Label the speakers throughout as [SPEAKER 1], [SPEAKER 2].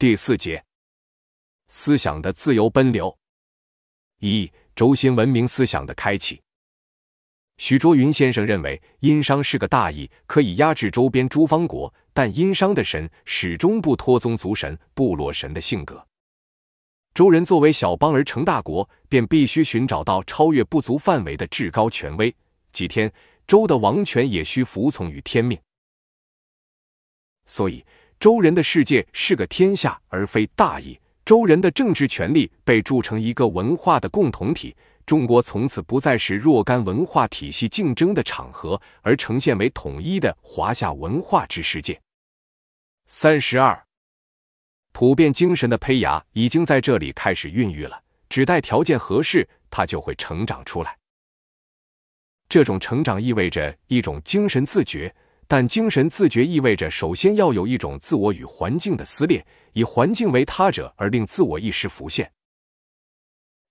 [SPEAKER 1] 第四节，思想的自由奔流。一轴心文明思想的开启。许卓云先生认为，殷商是个大义，可以压制周边诸方国，但殷商的神始终不脱宗族神、部落神的性格。周人作为小邦而成大国，便必须寻找到超越不足范围的至高权威。几天，周的王权也需服从于天命。所以。周人的世界是个天下，而非大义，周人的政治权利被铸成一个文化的共同体。中国从此不再是若干文化体系竞争的场合，而呈现为统一的华夏文化之世界。三十二，普遍精神的胚芽已经在这里开始孕育了，只待条件合适，它就会成长出来。这种成长意味着一种精神自觉。但精神自觉意味着，首先要有一种自我与环境的撕裂，以环境为他者，而令自我意识浮现。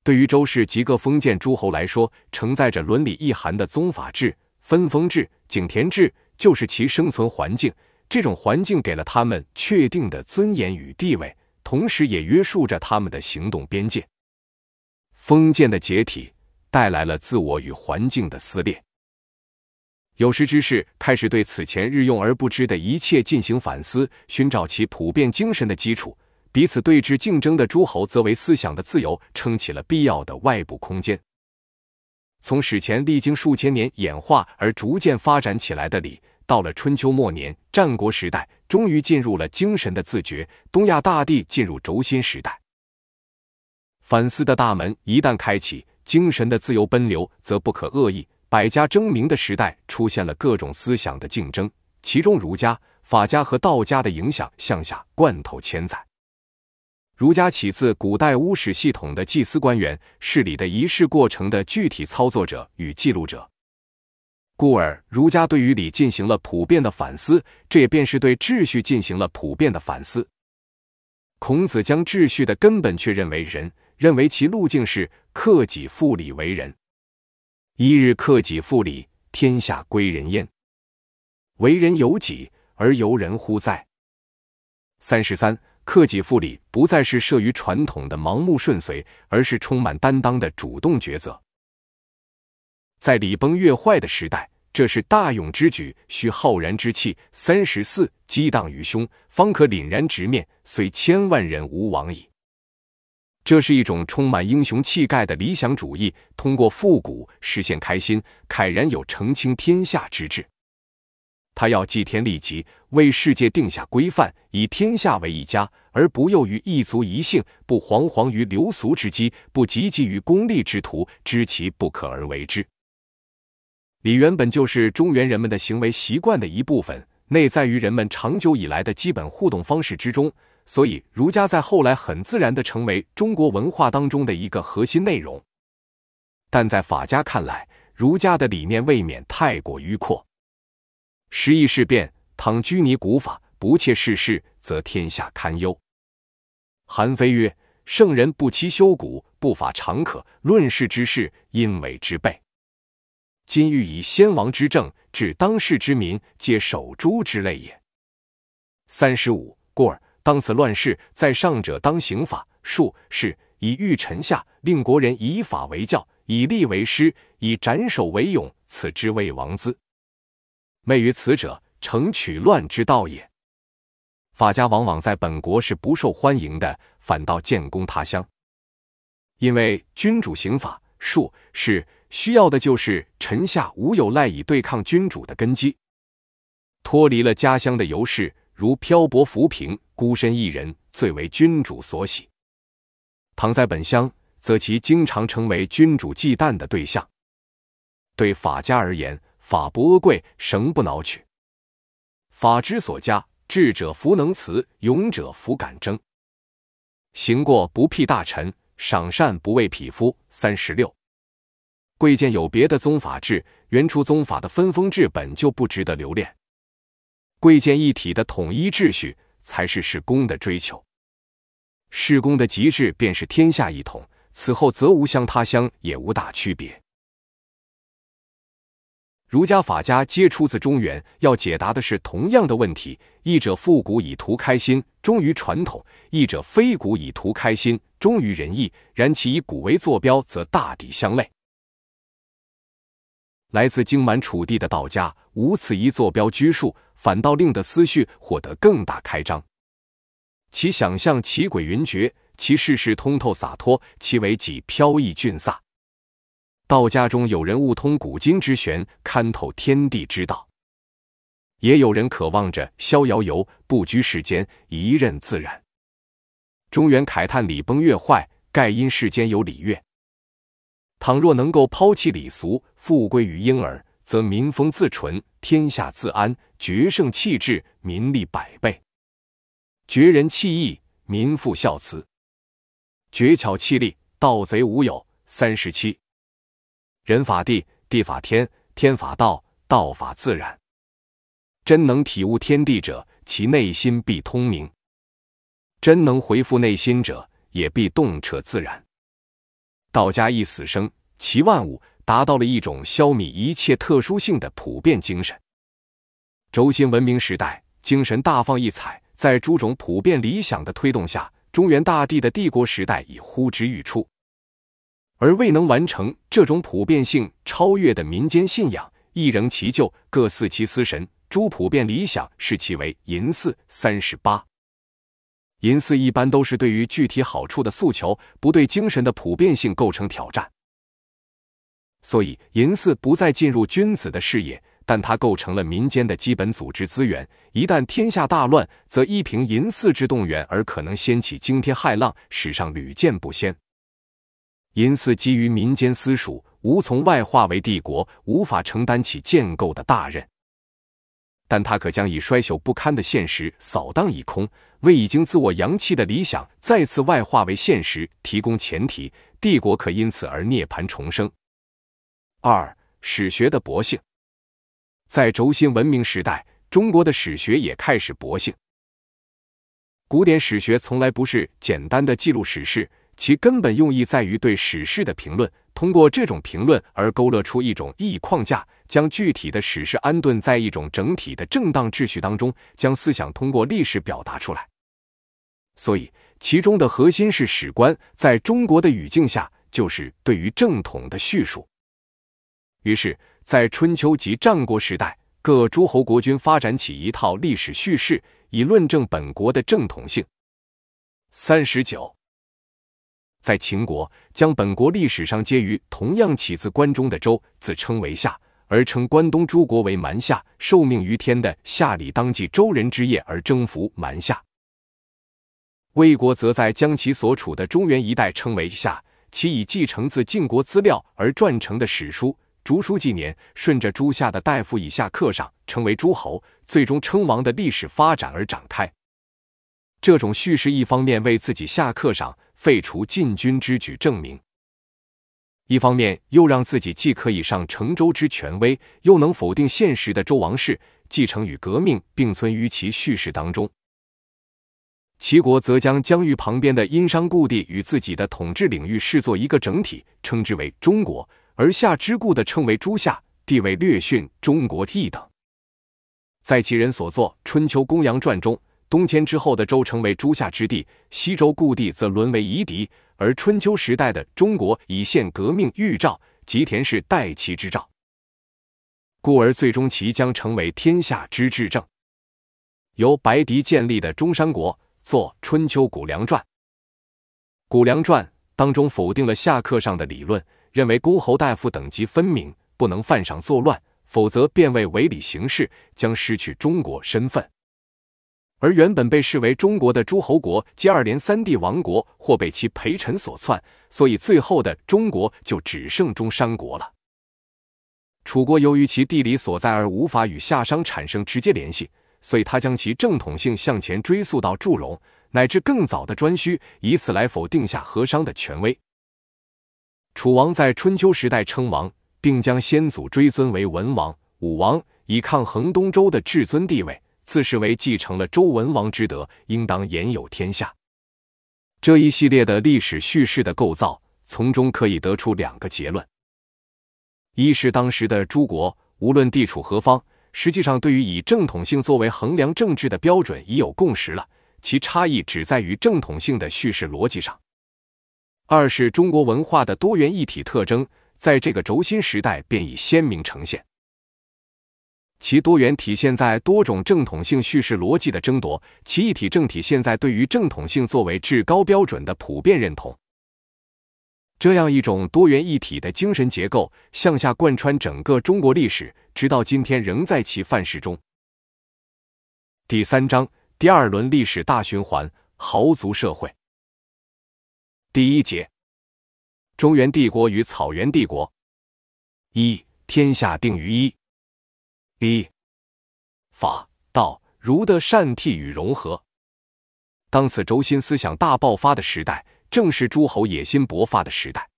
[SPEAKER 1] 对于周氏及各封建诸侯来说，承载着伦理意涵的宗法制、分封制、井田制，就是其生存环境。这种环境给了他们确定的尊严与地位，同时也约束着他们的行动边界。封建的解体带来了自我与环境的撕裂。有识之士开始对此前日用而不知的一切进行反思，寻找其普遍精神的基础；彼此对峙竞争的诸侯，则为思想的自由撑起了必要的外部空间。从史前历经数千年演化而逐渐发展起来的礼，到了春秋末年、战国时代，终于进入了精神的自觉。东亚大地进入轴心时代。反思的大门一旦开启，精神的自由奔流则不可遏意。百家争鸣的时代出现了各种思想的竞争，其中儒家、法家和道家的影响向下贯透千载。儒家起自古代巫史系统的祭司官员，是礼的仪式过程的具体操作者与记录者，故而儒家对于礼进行了普遍的反思，这也便是对秩序进行了普遍的反思。孔子将秩序的根本确认为仁，认为其路径是克己复礼为仁。一日克己复礼，天下归仁焉。为人由己，而由人乎哉？三十三，克己复礼不再是慑于传统的盲目顺随，而是充满担当的主动抉择。在礼崩乐坏的时代，这是大勇之举，需浩然之气。三十四，激荡于胸，方可凛然直面，虽千万人，吾往矣。这是一种充满英雄气概的理想主义，通过复古实现开心，慨然有澄清天下之志。他要祭天立极，为世界定下规范，以天下为一家，而不囿于一族一姓，不惶惶于流俗之机，不汲汲于功利之途，知其不可而为之。礼原本就是中原人们的行为习惯的一部分，内在于人们长久以来的基本互动方式之中。所以，儒家在后来很自然的成为中国文化当中的一个核心内容。但在法家看来，儒家的理念未免太过迂阔。时易事变，倘拘泥古法，不切世事，则天下堪忧。韩非曰：“圣人不期修古，不法常可。论世之事，因为之备。今欲以先王之政治当世之民，皆守株之类也。”三十五，故而。当此乱世，在上者当刑法术是以御臣下，令国人以法为教，以吏为师，以斩首为勇，此之谓王资。昧于此者，成取乱之道也。法家往往在本国是不受欢迎的，反倒建功他乡，因为君主刑法术是需要的就是臣下无有赖以对抗君主的根基，脱离了家乡的游士，如漂泊浮萍，孤身一人，最为君主所喜；躺在本乡，则其经常成为君主忌惮的对象。对法家而言，法不阿贵，绳不挠取。法之所加，智者弗能辞，勇者弗敢争。行过不辟大臣，赏善不畏匹夫。三十六，贵贱有别的宗法制，原初宗法的分封制本就不值得留恋。贵贱一体的统一秩序，才是世公的追求。世公的极致，便是天下一统，此后则无相他乡，也无大区别。儒家、法家皆出自中原，要解答的是同样的问题：一者复古以图开心，忠于传统；一者非古以图开心，忠于仁义。然其以古为坐标，则大抵相类。来自荆蛮楚地的道家，无此一坐标拘束，反倒令的思绪获得更大开张。其想象奇诡云谲，其世事通透洒脱，其为己飘逸俊飒。道家中有人悟通古今之玄，看透天地之道；也有人渴望着逍遥游，不居世间，一任自然。中原慨叹礼崩乐坏，盖因世间有礼乐。倘若能够抛弃礼俗，复归于婴儿，则民风自淳，天下自安；绝胜气质，民利百倍；绝人弃义，民复孝慈；绝巧弃利，盗贼无有。三十七，人法地，地法天，天法道，道法自然。真能体悟天地者，其内心必通明；真能回复内心者，也必洞彻自然。道家一死生，其万物，达到了一种消弭一切特殊性的普遍精神。轴心文明时代，精神大放异彩，在诸种普遍理想的推动下，中原大地的帝国时代已呼之欲出。而未能完成这种普遍性超越的民间信仰，一仍其旧，各祀其司神。诸普遍理想视其为淫祀三十八。淫四一般都是对于具体好处的诉求，不对精神的普遍性构成挑战，所以淫四不再进入君子的视野，但它构成了民间的基本组织资源。一旦天下大乱，则依凭淫四之动员而可能掀起惊天骇浪，史上屡见不鲜。淫四基于民间私属，无从外化为帝国，无法承担起建构的大任。但它可将已衰朽不堪的现实扫荡一空，为已经自我扬弃的理想再次外化为现实提供前提，帝国可因此而涅槃重生。二、史学的博性，在轴心文明时代，中国的史学也开始博性。古典史学从来不是简单的记录史事，其根本用意在于对史事的评论，通过这种评论而勾勒出一种意义框架。将具体的史事安顿在一种整体的正当秩序当中，将思想通过历史表达出来。所以，其中的核心是史观，在中国的语境下，就是对于正统的叙述。于是，在春秋及战国时代，各诸侯国君发展起一套历史叙事，以论证本国的正统性。三十九，在秦国，将本国历史上皆于同样起自关中的周自称为夏。而称关东诸国为蛮夏，受命于天的夏礼当继周人之业而征服蛮夏。魏国则在将其所处的中原一带称为夏，其以继承自晋国资料而撰成的史书《竹书纪年》，顺着诸夏的大夫以下克上，成为诸侯，最终称王的历史发展而展开。这种叙事一方面为自己下课上、废除禁军之举证明。一方面又让自己既可以上成周之权威，又能否定现实的周王室，继承与革命并存于其叙事当中。齐国则将疆域旁边的殷商故地与自己的统治领域视作一个整体，称之为中国，而夏之故的称为诸夏，地位略逊中国一等。在其人所作《春秋公羊传》中，东迁之后的周成为诸夏之地，西周故地则沦为夷狄。而春秋时代的中国已现革命预兆，吉田氏代其之兆，故而最终其将成为天下之至正。由白狄建立的中山国，作《春秋谷梁传》，《谷梁传》当中否定了下课上的理论，认为公侯大夫等级分明，不能犯上作乱，否则便为违礼行事，将失去中国身份。而原本被视为中国的诸侯国，接二连三地亡国或被其陪臣所篡，所以最后的中国就只剩中山国了。楚国由于其地理所在而无法与夏商产生直接联系，所以他将其正统性向前追溯到祝融，乃至更早的颛顼，以此来否定夏和商的权威。楚王在春秋时代称王，并将先祖追尊为文王、武王，以抗衡东周的至尊地位。自视为继承了周文王之德，应当言有天下。这一系列的历史叙事的构造，从中可以得出两个结论：一是当时的诸国无论地处何方，实际上对于以正统性作为衡量政治的标准已有共识了，其差异只在于正统性的叙事逻辑上；二是中国文化的多元一体特征，在这个轴心时代便已鲜明呈现。其多元体现在多种正统性叙事逻辑的争夺，其一体正体现在对于正统性作为至高标准的普遍认同。这样一种多元一体的精神结构，向下贯穿整个中国历史，直到今天仍在其范式中。第三章第二轮历史大循环，豪族社会。第一节，中原帝国与草原帝国。一天下定于一。一法道儒的善替与融合，当此轴心思想大爆发的时代，正是诸侯野心勃发的时代。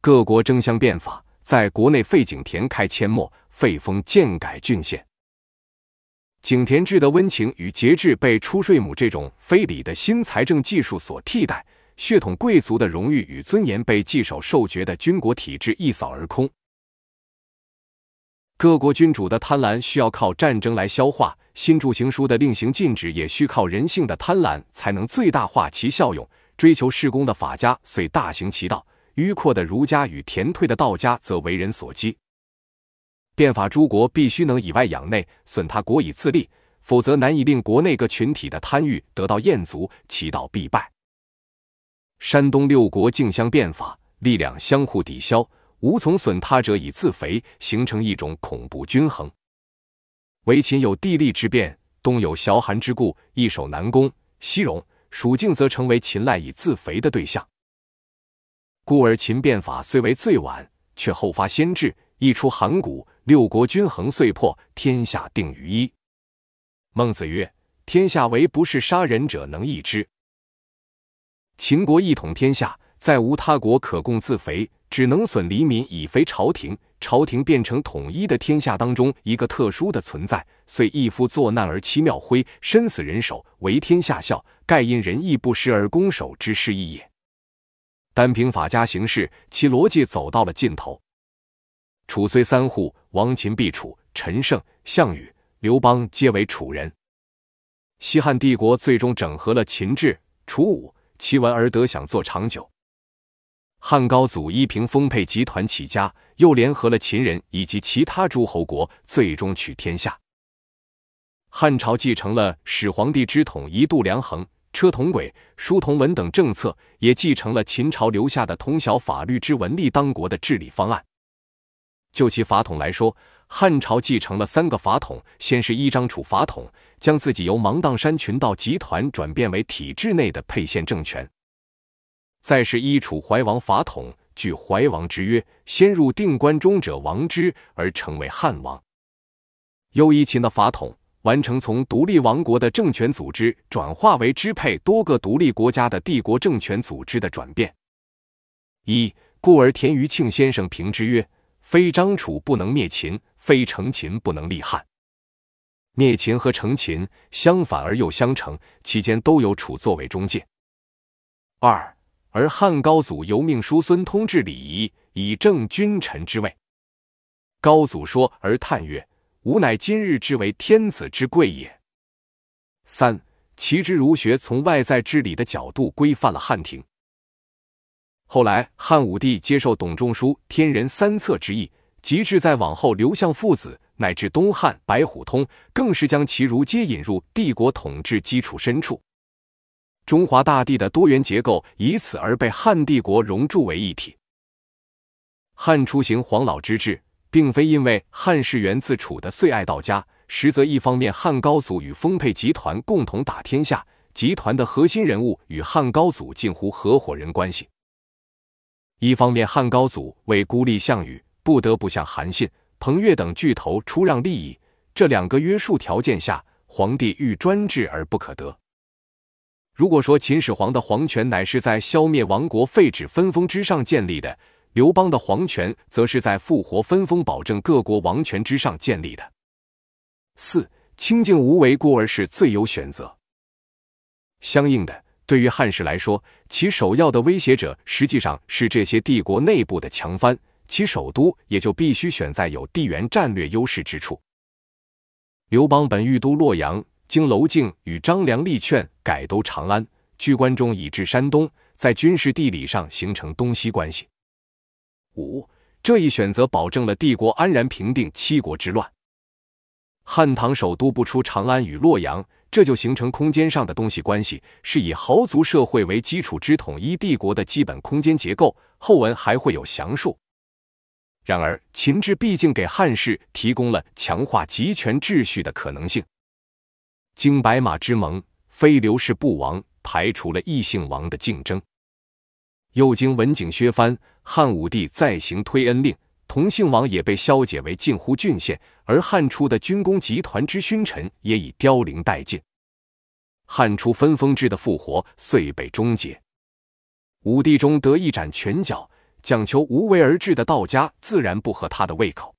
[SPEAKER 1] 各国争相变法，在国内废井田、开阡陌、废封建、改郡县。井田制的温情与节制被出税亩这种非礼的新财政技术所替代；血统贵族的荣誉与尊严被既守授爵的军国体制一扫而空。各国君主的贪婪需要靠战争来消化，新著行书的令行禁止也需靠人性的贪婪才能最大化其效用。追求世功的法家虽大行其道，迂阔的儒家与田退的道家则为人所讥。变法诸国必须能以外养内，损他国以自立，否则难以令国内各群体的贪欲得到厌足，其道必败。山东六国竞相变法，力量相互抵消。无从损他者以自肥，形成一种恐怖均衡。唯秦有地利之便，冬有萧寒之故，易守难攻；西戎、蜀境则成为秦赖以自肥的对象。故而秦变法虽为最晚，却后发先至。一出函谷，六国均衡遂破，天下定于一。孟子曰：“天下为不是杀人者能一之。”秦国一统天下，再无他国可供自肥。只能损黎民以肥朝廷，朝廷变成统一的天下当中一个特殊的存在。遂一夫作难而七庙辉，身死人手，为天下笑。盖因仁义不施而攻守之势异也。单凭法家行事，其逻辑走到了尽头。楚虽三户，亡秦必楚。陈胜、项羽、刘邦皆为楚人。西汉帝国最终整合了秦制、楚武，齐文而得享做长久。汉高祖依凭丰沛集团起家，又联合了秦人以及其他诸侯国，最终取天下。汉朝继承了始皇帝之统一度量衡、车同轨、书同文等政策，也继承了秦朝留下的通晓法律之文吏当国的治理方案。就其法统来说，汉朝继承了三个法统：先是依章楚法统，将自己由芒砀山群盗集团转变为体制内的沛县政权。再是依楚怀王法统，据怀王之约，先入定关中者王之，而成为汉王。又依秦的法统，完成从独立王国的政权组织转化为支配多个独立国家的帝国政权组织的转变。一故而田余庆先生评之曰：“非张楚不能灭秦，非成秦不能立汉。灭秦和成秦相反而又相成，其间都有楚作为中介。”二。而汉高祖由命叔孙通治礼仪，以正君臣之位。高祖说而叹曰：“吾乃今日之为天子之贵也。”三，其之儒学从外在治理的角度规范了汉廷。后来，汉武帝接受董仲舒“天人三策”之意，极致在往后刘向父子乃至东汉白虎通，更是将其儒皆引入帝国统治基础深处。中华大地的多元结构，以此而被汉帝国融铸为一体。汉初行黄老之治，并非因为汉室源自楚的最爱道家，实则一方面汉高祖与丰沛集团共同打天下，集团的核心人物与汉高祖近乎合伙人关系；一方面汉高祖为孤立项羽，不得不向韩信、彭越等巨头出让利益。这两个约束条件下，皇帝欲专制而不可得。如果说秦始皇的皇权乃是在消灭亡国废止分封之上建立的，刘邦的皇权则是在复活分封、保证各国王权之上建立的。四清静无为，故而是最优选择。相应的，对于汉室来说，其首要的威胁者实际上是这些帝国内部的强藩，其首都也就必须选在有地缘战略优势之处。刘邦本欲都洛阳。经娄敬与张良力劝，改都长安，居关中以至山东，在军事地理上形成东西关系。五，这一选择保证了帝国安然平定七国之乱。汉唐首都不出长安与洛阳，这就形成空间上的东西关系，是以豪族社会为基础之统一帝国的基本空间结构。后文还会有详述。然而，秦制毕竟给汉室提供了强化集权秩序的可能性。经白马之盟，非刘氏不王，排除了异姓王的竞争；又经文景削藩，汉武帝再行推恩令，同姓王也被消解为近乎郡县，而汉初的军功集团之勋臣也已凋零殆尽。汉初分封制的复活遂被终结。武帝中得一展拳脚，讲求无为而治的道家自然不合他的胃口。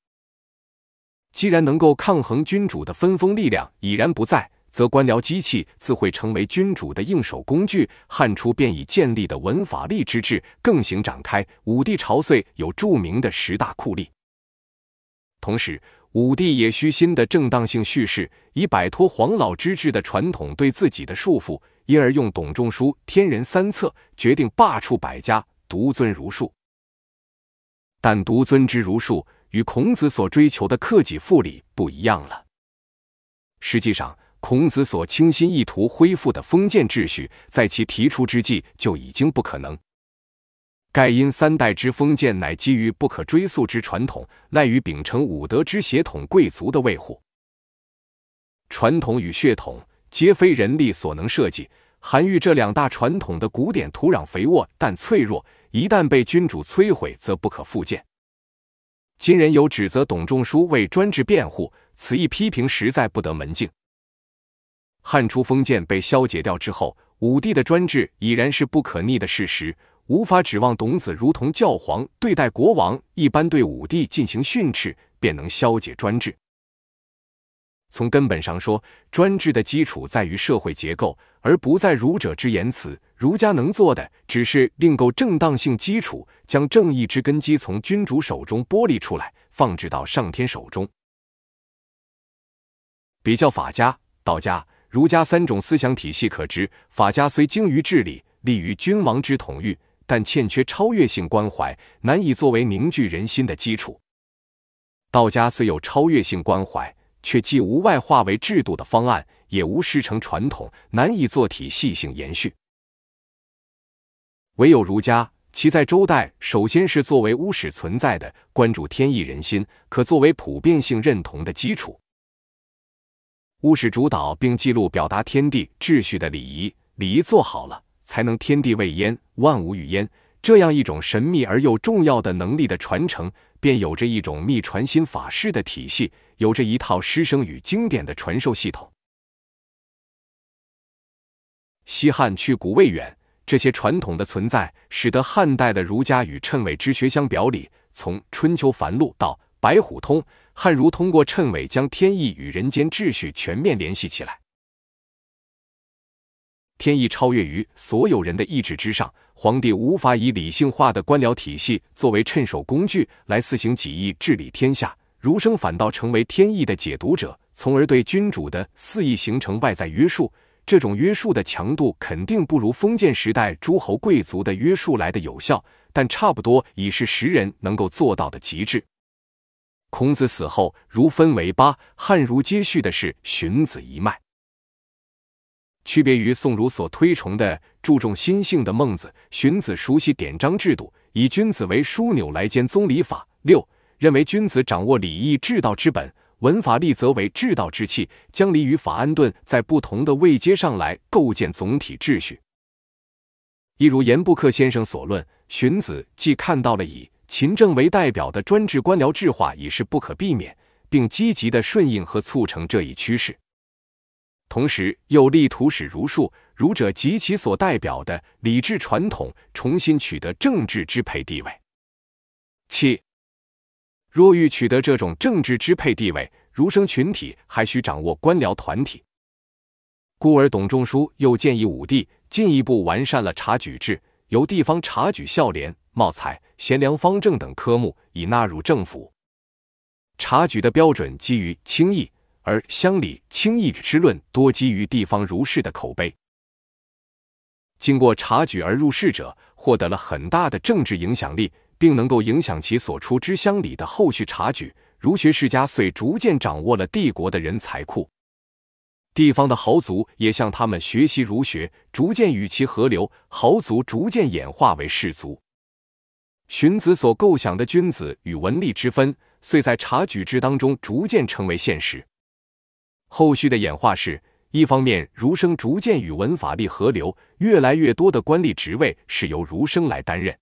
[SPEAKER 1] 既然能够抗衡君主的分封力量已然不在。则官僚机器自会成为君主的应手工具。汉初便已建立的文法吏之治更行展开。武帝朝岁有著名的十大酷吏。同时，武帝也虚心的正当性叙事，以摆脱黄老之治的传统对自己的束缚，因而用董仲舒“天人三策”决定罢黜百家，独尊儒术。但独尊之儒术与孔子所追求的克己复礼不一样了。实际上。孔子所倾心意图恢复的封建秩序，在其提出之际就已经不可能。盖因三代之封建乃基于不可追溯之传统，赖于秉承五德之血统贵族的维护。传统与血统皆非人力所能设计。韩愈这两大传统的古典土壤肥沃，但脆弱，一旦被君主摧毁，则不可复建。今人有指责董仲舒为专制辩护，此一批评实在不得门径。汉初封建被消解掉之后，武帝的专制已然是不可逆的事实，无法指望董子如同教皇对待国王一般对武帝进行训斥，便能消解专制。从根本上说，专制的基础在于社会结构，而不在儒者之言辞。儒家能做的只是另构正当性基础，将正义之根基从君主手中剥离出来，放置到上天手中。比较法家、道家。儒家三种思想体系可知，法家虽精于治理，利于君王之统御，但欠缺超越性关怀，难以作为凝聚人心的基础。道家虽有超越性关怀，却既无外化为制度的方案，也无师承传统，难以做体系性延续。唯有儒家，其在周代首先是作为巫史存在的，关注天意人心，可作为普遍性认同的基础。巫师主导并记录表达天地秩序的礼仪，礼仪做好了，才能天地未焉，万物与焉。这样一种神秘而又重要的能力的传承，便有着一种秘传心法式的体系，有着一套师生与经典的传授系统。西汉去古未远，这些传统的存在，使得汉代的儒家与谶纬之学相表里。从《春秋繁露》到《白虎通》。汉儒通过谶纬将天意与人间秩序全面联系起来，天意超越于所有人的意志之上，皇帝无法以理性化的官僚体系作为趁手工具来肆行己意治理天下，儒生反倒成为天意的解读者，从而对君主的肆意形成外在约束。这种约束的强度肯定不如封建时代诸侯贵族的约束来的有效，但差不多已是时人能够做到的极致。孔子死后，儒分为八，汉儒接续的是荀子一脉，区别于宋儒所推崇的注重心性的孟子。荀子熟悉典章制度，以君子为枢纽来兼宗礼法。六认为君子掌握礼义治道之本，文法立则为治道之器，将礼与法安顿在不同的位阶上来构建总体秩序。一如严布克先生所论，荀子既看到了以。秦政为代表的专制官僚制化已是不可避免，并积极的顺应和促成这一趋势，同时又力图使儒术、儒者及其所代表的礼制传统重新取得政治支配地位。七，若欲取得这种政治支配地位，儒生群体还需掌握官僚团体，故而董仲舒又建议武帝进一步完善了察举制，由地方察举孝廉。茂才、贤良、方正等科目已纳入政府察举的标准，基于轻易，而乡里轻易之论多基于地方儒士的口碑。经过察举而入仕者，获得了很大的政治影响力，并能够影响其所出之乡里的后续察举。儒学世家遂逐渐掌握了帝国的人才库，地方的豪族也向他们学习儒学，逐渐与其合流，豪族逐渐演化为士族。荀子所构想的君子与文吏之分，遂在察举制当中逐渐成为现实。后续的演化是：一方面，儒生逐渐与文法吏合流，越来越多的官吏职位是由儒生来担任；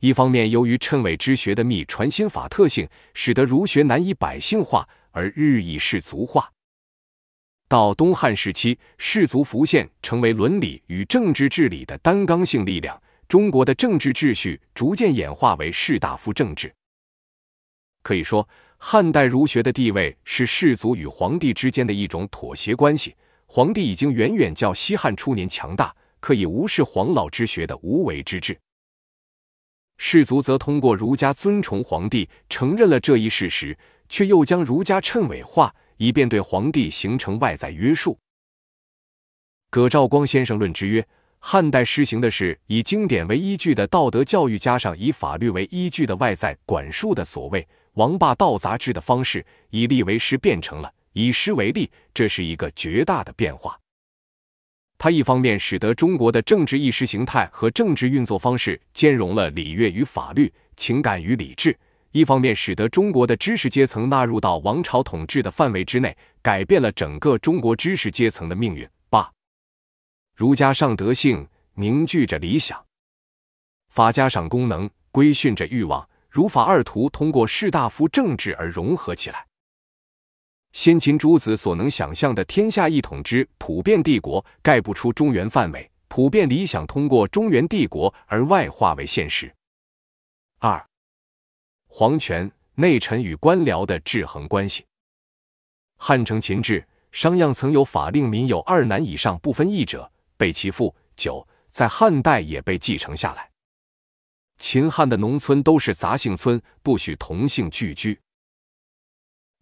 [SPEAKER 1] 一方面，由于谶纬之学的秘传心法特性，使得儒学难以百姓化，而日益世俗化。到东汉时期，士族浮现，成为伦理与政治治理的单刚性力量。中国的政治秩序逐渐演化为士大夫政治。可以说，汉代儒学的地位是士族与皇帝之间的一种妥协关系。皇帝已经远远较西汉初年强大，可以无视黄老之学的无为之治；士族则通过儒家尊崇皇帝，承认了这一事实，却又将儒家谶纬化，以便对皇帝形成外在约束。葛兆光先生论之曰。汉代施行的是以经典为依据的道德教育，加上以法律为依据的外在管束的所谓“王霸道杂志的方式，以利为师变成了以师为利，这是一个绝大的变化。它一方面使得中国的政治意识形态和政治运作方式兼容了礼乐与法律、情感与理智；一方面使得中国的知识阶层纳入到王朝统治的范围之内，改变了整个中国知识阶层的命运。儒家尚德性，凝聚着理想；法家赏功能，规训着欲望。儒法二途通过士大夫政治而融合起来。先秦诸子所能想象的天下一统之普遍帝国，盖不出中原范围。普遍理想通过中原帝国而外化为现实。二，皇权、内臣与官僚的制衡关系。汉承秦制，商鞅曾有法令：民有二男以上不分义者。被其父九在汉代也被继承下来。秦汉的农村都是杂姓村，不许同姓聚居。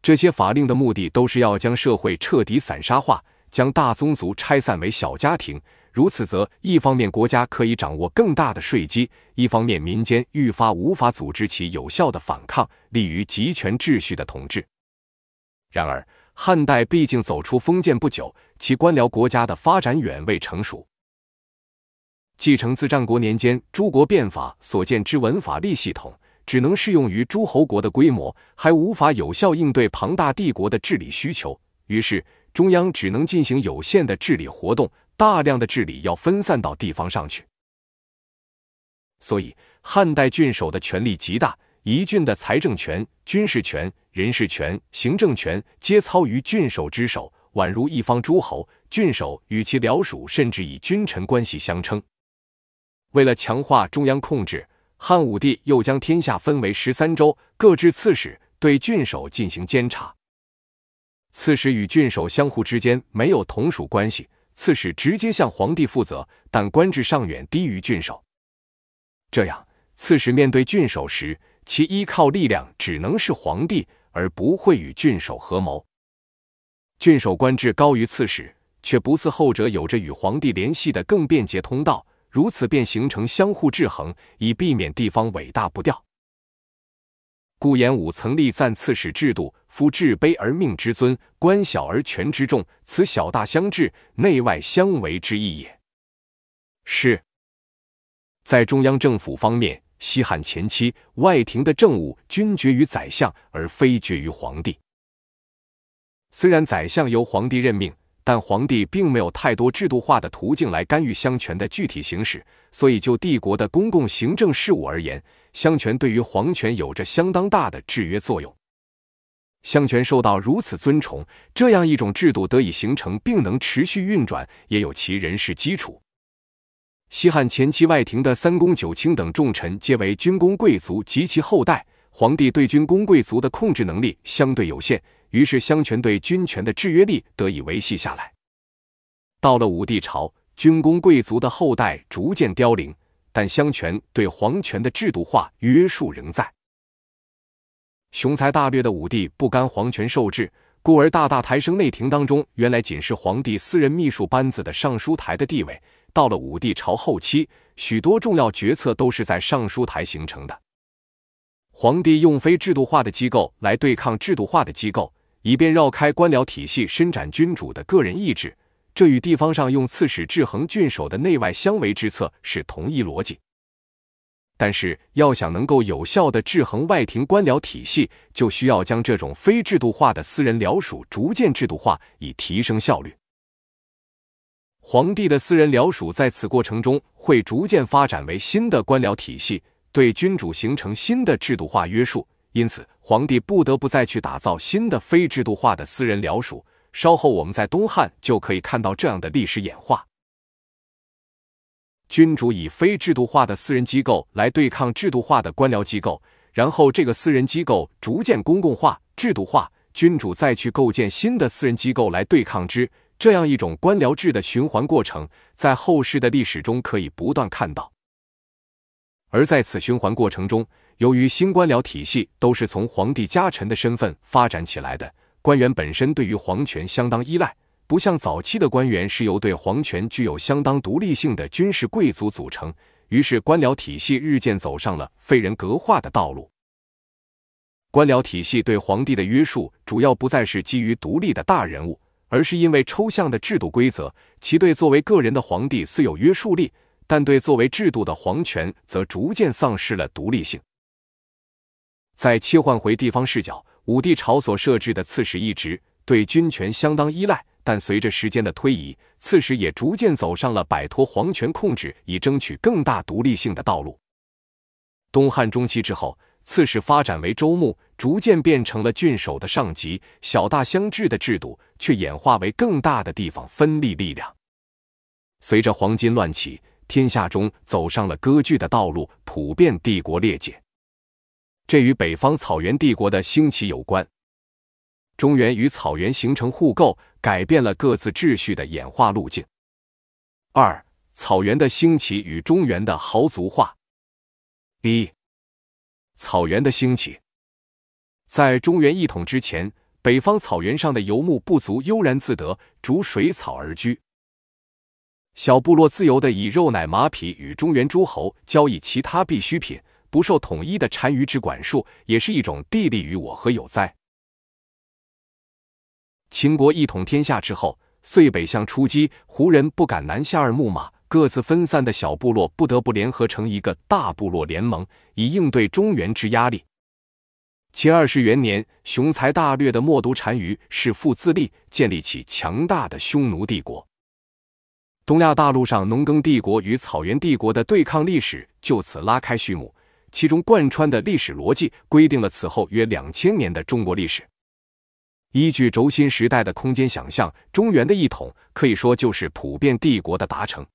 [SPEAKER 1] 这些法令的目的都是要将社会彻底散沙化，将大宗族拆散为小家庭。如此，则一方面国家可以掌握更大的税基，一方面民间愈发无法组织起有效的反抗，利于集权秩序的统治。然而，汉代毕竟走出封建不久。其官僚国家的发展远未成熟。继承自战国年间诸国变法所建之文法吏系统，只能适用于诸侯国的规模，还无法有效应对庞大帝国的治理需求。于是，中央只能进行有限的治理活动，大量的治理要分散到地方上去。所以，汉代郡守的权力极大，一郡的财政权、军事权、人事权、行政权，皆操于郡守之手。宛如一方诸侯、郡守与其僚属，甚至以君臣关系相称。为了强化中央控制，汉武帝又将天下分为十三州，各置刺史，对郡守进行监察。刺史与郡守相互之间没有同属关系，刺史直接向皇帝负责，但官职尚远低于郡守。这样，刺史面对郡守时，其依靠力量只能是皇帝，而不会与郡守合谋。郡守官制高于刺史，却不似后者有着与皇帝联系的更便捷通道，如此便形成相互制衡，以避免地方尾大不掉。顾炎武曾力赞刺史制度：夫至卑而命之尊，官小而权之重，此小大相制、内外相违之意也。是在中央政府方面，西汉前期外廷的政务均决于宰相，而非决于皇帝。虽然宰相由皇帝任命，但皇帝并没有太多制度化的途径来干预相权的具体行使。所以，就帝国的公共行政事务而言，相权对于皇权有着相当大的制约作用。相权受到如此尊崇，这样一种制度得以形成并能持续运转，也有其人事基础。西汉前期外廷的三公九卿等重臣皆为军功贵族及其后代，皇帝对军功贵族的控制能力相对有限。于是相权对军权的制约力得以维系下来。到了武帝朝，军功贵族的后代逐渐凋零，但相权对皇权的制度化约束仍在。雄才大略的武帝不甘皇权受制，故而大大抬升内廷当中原来仅是皇帝私人秘书班子的尚书台的地位。到了武帝朝后期，许多重要决策都是在尚书台形成的。皇帝用非制度化的机构来对抗制度化的机构。以便绕开官僚体系，伸展君主的个人意志，这与地方上用刺史制衡郡守的内外相违之策是同一逻辑。但是，要想能够有效的制衡外廷官僚体系，就需要将这种非制度化的私人僚属逐渐制度化，以提升效率。皇帝的私人僚属在此过程中会逐渐发展为新的官僚体系，对君主形成新的制度化约束，因此。皇帝不得不再去打造新的非制度化的私人僚属。稍后我们在东汉就可以看到这样的历史演化：君主以非制度化的私人机构来对抗制度化的官僚机构，然后这个私人机构逐渐公共化、制度化，君主再去构建新的私人机构来对抗之。这样一种官僚制的循环过程，在后世的历史中可以不断看到。而在此循环过程中，由于新官僚体系都是从皇帝家臣的身份发展起来的，官员本身对于皇权相当依赖，不像早期的官员是由对皇权具有相当独立性的军事贵族组成。于是，官僚体系日渐走上了废人格化的道路。官僚体系对皇帝的约束，主要不再是基于独立的大人物，而是因为抽象的制度规则。其对作为个人的皇帝虽有约束力，但对作为制度的皇权则逐渐丧失了独立性。再切换回地方视角，武帝朝所设置的刺史一职对军权相当依赖，但随着时间的推移，刺史也逐渐走上了摆脱皇权控制，以争取更大独立性的道路。东汉中期之后，刺史发展为州牧，逐渐变成了郡守的上级。小大相制的制度却演化为更大的地方分立力量。随着黄金乱起，天下中走上了割据的道路，普遍帝国裂解。这与北方草原帝国的兴起有关，中原与草原形成互构，改变了各自秩序的演化路径。二、草原的兴起与中原的豪族化。一、草原的兴起，在中原一统之前，北方草原上的游牧部族悠然自得，逐水草而居，小部落自由的以肉奶马匹与中原诸侯交易其他必需品。不受统一的单于之管束，也是一种地利于我何有哉？秦国一统天下之后，遂北向出击，胡人不敢南下而牧马，各自分散的小部落不得不联合成一个大部落联盟，以应对中原之压力。秦二世元年，雄才大略的漠都单于弑父自立，建立起强大的匈奴帝国。东亚大陆上农耕帝国与草原帝国的对抗历史就此拉开序幕。其中贯穿的历史逻辑，规定了此后约两千年的中国历史。依据轴心时代的空间想象，中原的一统，可以说就是普遍帝国的达成。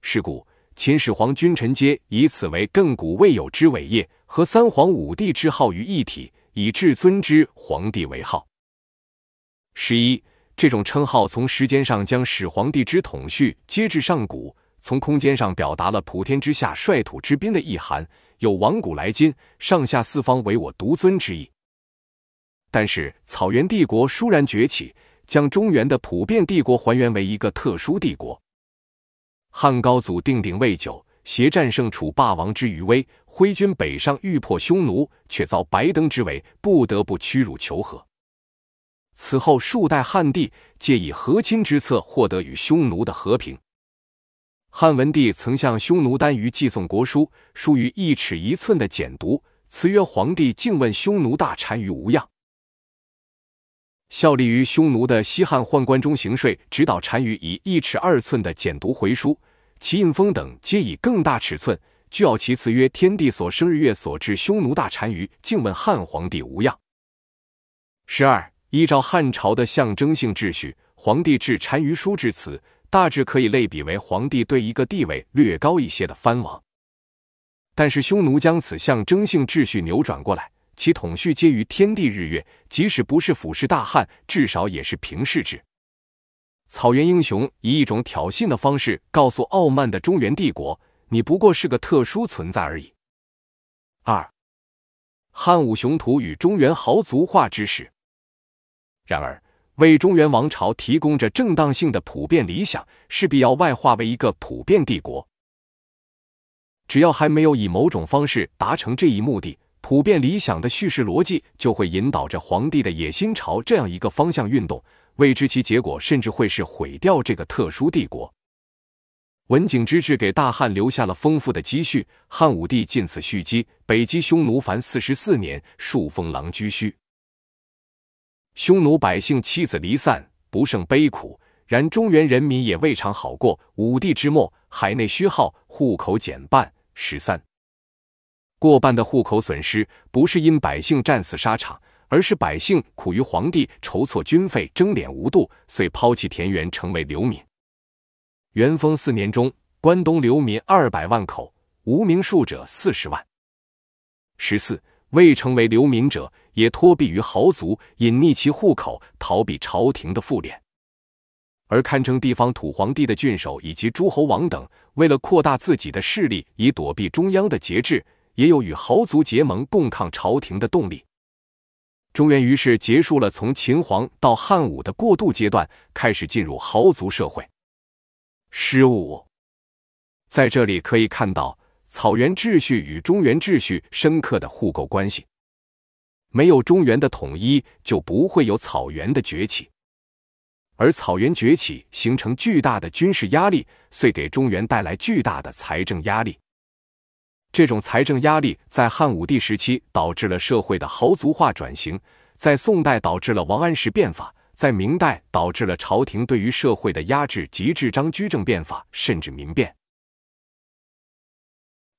[SPEAKER 1] 是故，秦始皇君臣皆以此为亘古未有之伟业，和三皇五帝之号于一体，以至尊之皇帝为号。十一，这种称号从时间上将始皇帝之统绪接至上古，从空间上表达了普天之下率土之滨的意涵。有亡古来今，上下四方唯我独尊之意。但是草原帝国倏然崛起，将中原的普遍帝国还原为一个特殊帝国。汉高祖定鼎未久，挟战胜楚霸王之余威，挥军北上欲破匈奴，却遭白登之围，不得不屈辱求和。此后数代汉帝皆以和亲之策获得与匈奴的和平。汉文帝曾向匈奴单于寄送国书，书于一尺一寸的简牍，词曰：“皇帝敬问匈奴大单于无恙。”效力于匈奴的西汉宦官中行说指导单于以一尺二寸的简牍回书，齐印封等皆以更大尺寸，据要其词曰：“天地所生日月所至，匈奴大单于敬问汉皇帝无恙。”十二，依照汉朝的象征性秩序，皇帝致单于书至此。大致可以类比为皇帝对一个地位略高一些的藩王，但是匈奴将此象征性秩序扭转过来，其统序皆于天地日月，即使不是俯视大汉，至少也是平视之。草原英雄以一种挑衅的方式告诉傲慢的中原帝国：“你不过是个特殊存在而已。”二，汉武雄图与中原豪族化之时，然而。为中原王朝提供着正当性的普遍理想，势必要外化为一个普遍帝国。只要还没有以某种方式达成这一目的，普遍理想的叙事逻辑就会引导着皇帝的野心朝这样一个方向运动，未知其结果甚至会是毁掉这个特殊帝国。文景之治给大汉留下了丰富的积蓄，汉武帝尽此蓄积，北击匈奴，凡四十四年，数封狼居胥。匈奴百姓妻子离散，不胜悲苦；然中原人民也未尝好过。武帝之末，海内虚耗，户口减半。十三，过半的户口损失，不是因百姓战死沙场，而是百姓苦于皇帝筹措军费，征敛无度，遂抛弃田园，成为流民。元丰四年中，关东流民二百万口，无名数者四十万。十四，未成为流民者。也脱避于豪族，隐匿其户口，逃避朝廷的赋联。而堪称地方土皇帝的郡守以及诸侯王等，为了扩大自己的势力，以躲避中央的节制，也有与豪族结盟、共抗朝廷的动力。中原于是结束了从秦皇到汉武的过渡阶段，开始进入豪族社会。十五，在这里可以看到草原秩序与中原秩序深刻的互构关系。没有中原的统一，就不会有草原的崛起，而草原崛起形成巨大的军事压力，遂给中原带来巨大的财政压力。这种财政压力在汉武帝时期导致了社会的豪族化转型，在宋代导致了王安石变法，在明代导致了朝廷对于社会的压制，及至张居正变法，甚至民变。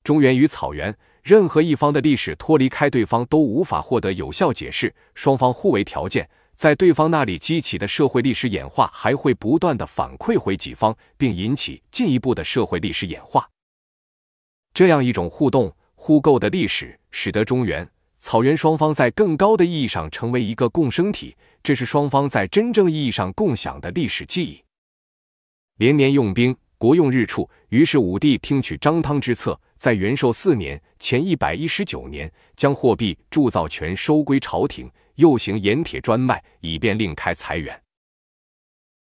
[SPEAKER 1] 中原与草原。任何一方的历史脱离开对方都无法获得有效解释，双方互为条件，在对方那里激起的社会历史演化还会不断的反馈回己方，并引起进一步的社会历史演化。这样一种互动互构的历史，使得中原草原双方在更高的意义上成为一个共生体，这是双方在真正意义上共享的历史记忆。连年用兵，国用日处，于是武帝听取张汤之策。在元寿四年前一百一十九年，将货币铸造权收归朝廷，又行盐铁专卖，以便另开财源。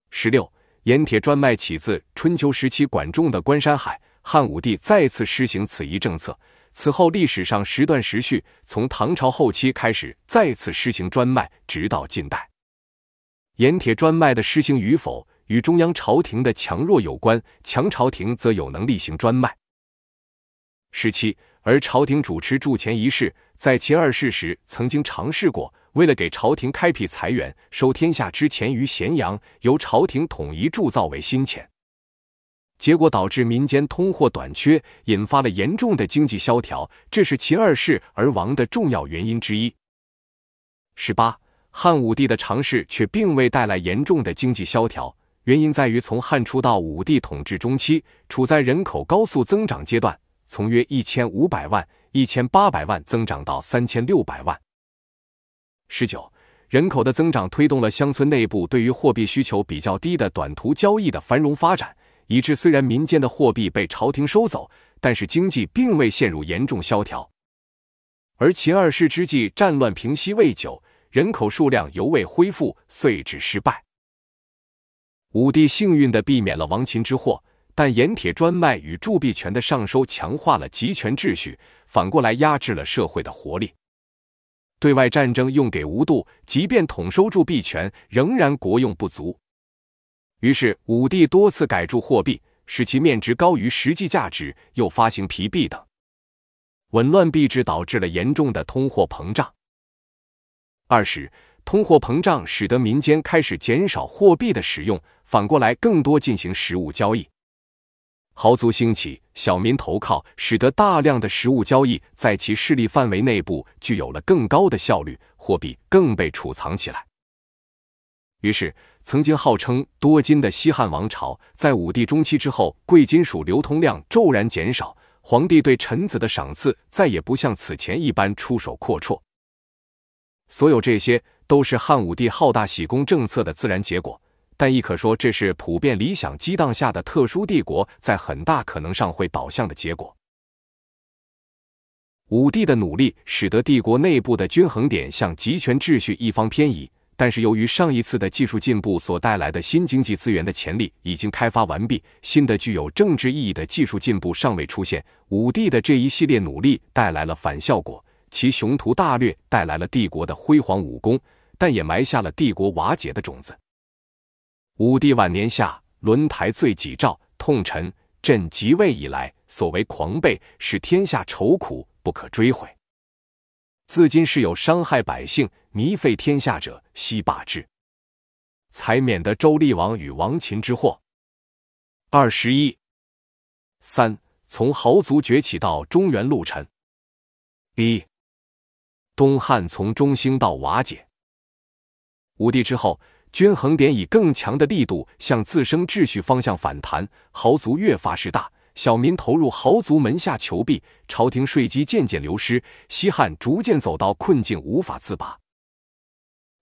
[SPEAKER 1] 十六，盐铁专卖起自春秋时期管仲的关山海，汉武帝再次施行此一政策。此后历史上时断时续，从唐朝后期开始再次施行专卖，直到近代。盐铁专卖的施行与否，与中央朝廷的强弱有关，强朝廷则有能力行专卖。十七，而朝廷主持铸钱一事，在秦二世时曾经尝试过，为了给朝廷开辟财源，收天下之钱于咸阳，由朝廷统一铸造为新钱，结果导致民间通货短缺，引发了严重的经济萧条，这是秦二世而亡的重要原因之一。十八，汉武帝的尝试却并未带来严重的经济萧条，原因在于从汉初到武帝统治中期，处在人口高速增长阶段。从约一千五百万、一千八百万增长到三千六百万。十九人口的增长推动了乡村内部对于货币需求比较低的短途交易的繁荣发展，以致虽然民间的货币被朝廷收走，但是经济并未陷入严重萧条。而秦二世之际，战乱平息未久，人口数量犹未恢复，遂至失败。武帝幸运的避免了亡秦之祸。但盐铁专卖与铸币权的上收强化了集权秩序，反过来压制了社会的活力。对外战争用给无度，即便统收铸币权，仍然国用不足。于是武帝多次改铸货币，使其面值高于实际价值，又发行皮币等，紊乱币制，导致了严重的通货膨胀。二是通货膨胀使得民间开始减少货币的使用，反过来更多进行实物交易。豪族兴起，小民投靠，使得大量的实物交易在其势力范围内部具有了更高的效率，货币更被储藏起来。于是，曾经号称多金的西汉王朝，在武帝中期之后，贵金属流通量骤然减少，皇帝对臣子的赏赐再也不像此前一般出手阔绰。所有这些，都是汉武帝好大喜功政策的自然结果。但亦可说，这是普遍理想激荡下的特殊帝国在很大可能上会导向的结果。武帝的努力使得帝国内部的均衡点向集权秩序一方偏移，但是由于上一次的技术进步所带来的新经济资源的潜力已经开发完毕，新的具有政治意义的技术进步尚未出现。武帝的这一系列努力带来了反效果，其雄图大略带来了帝国的辉煌武功，但也埋下了帝国瓦解的种子。武帝晚年下轮台罪己诏，痛陈：朕即位以来，所为狂悖，使天下愁苦，不可追悔。自今是有伤害百姓、靡费天下者，悉罢之，才免得周厉王与王秦之祸。二十一、三从豪族崛起到中原陆沉。一、东汉从中兴到瓦解。武帝之后。均衡点以更强的力度向自身秩序方向反弹，豪族越发势大，小民投入豪族门下求庇，朝廷税基渐渐流失，西汉逐渐走到困境无法自拔。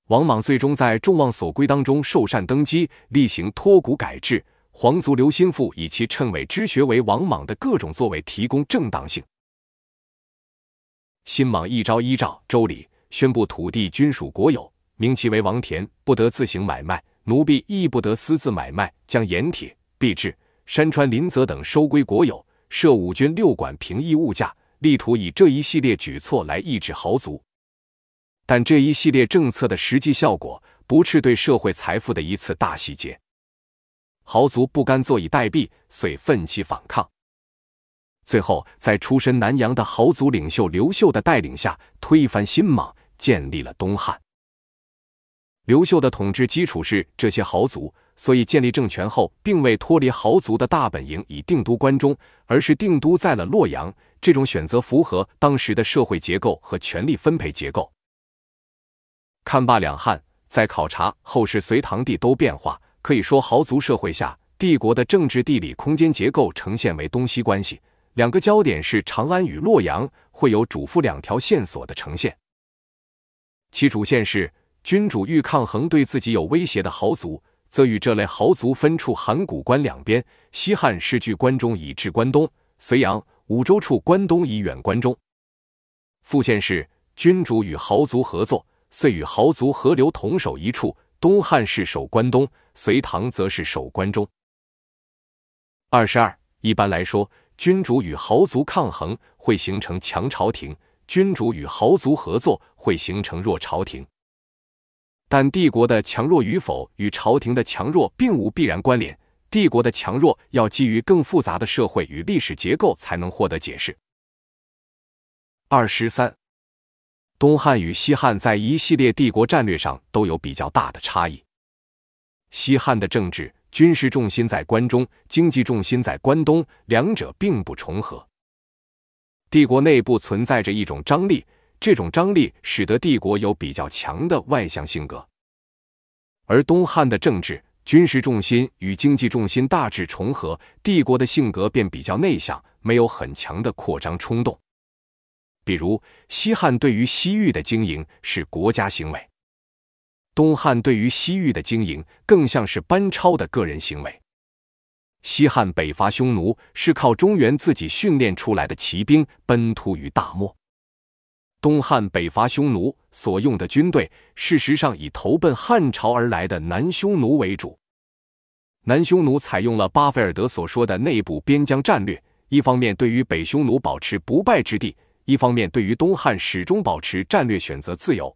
[SPEAKER 1] 王莽最终在众望所归当中受禅登基，力行托古改制，皇族刘心父以其谶纬之学为王莽的各种作为提供正当性。新莽一朝依照《周礼》宣布土地均属国有。名其为王田，不得自行买卖；奴婢亦不得私自买卖。将盐铁、币制、山川林泽等收归国有，设五军六管，平抑物价，力图以这一系列举措来抑制豪族。但这一系列政策的实际效果，不啻对社会财富的一次大洗劫。豪族不甘坐以待毙，遂奋起反抗。最后，在出身南阳的豪族领袖刘秀的带领下，推翻新莽，建立了东汉。刘秀的统治基础是这些豪族，所以建立政权后，并未脱离豪族的大本营以定都关中，而是定都在了洛阳。这种选择符合当时的社会结构和权力分配结构。看罢两汉，在考察后世隋唐帝都变化，可以说豪族社会下帝国的政治地理空间结构呈现为东西关系，两个焦点是长安与洛阳，会有主副两条线索的呈现。其主线是。君主欲抗衡对自己有威胁的豪族，则与这类豪族分处函谷关两边。西汉是据关中以治关东，隋炀五州处关东以远关中。复现是君主与豪族合作，遂与豪族合流，同守一处。东汉是守关东，隋唐则是守关中。二十二，一般来说，君主与豪族抗衡会形成强朝廷，君主与豪族合作会形成弱朝廷。但帝国的强弱与否与朝廷的强弱并无必然关联，帝国的强弱要基于更复杂的社会与历史结构才能获得解释。二十三，东汉与西汉在一系列帝国战略上都有比较大的差异。西汉的政治、军事重心在关中，经济重心在关东，两者并不重合，帝国内部存在着一种张力。这种张力使得帝国有比较强的外向性格，而东汉的政治、军事重心与经济重心大致重合，帝国的性格便比较内向，没有很强的扩张冲动。比如，西汉对于西域的经营是国家行为，东汉对于西域的经营更像是班超的个人行为。西汉北伐匈奴是靠中原自己训练出来的骑兵奔突于大漠。东汉北伐匈奴所用的军队，事实上以投奔汉朝而来的南匈奴为主。南匈奴采用了巴菲尔德所说的内部边疆战略，一方面对于北匈奴保持不败之地，一方面对于东汉始终保持战略选择自由。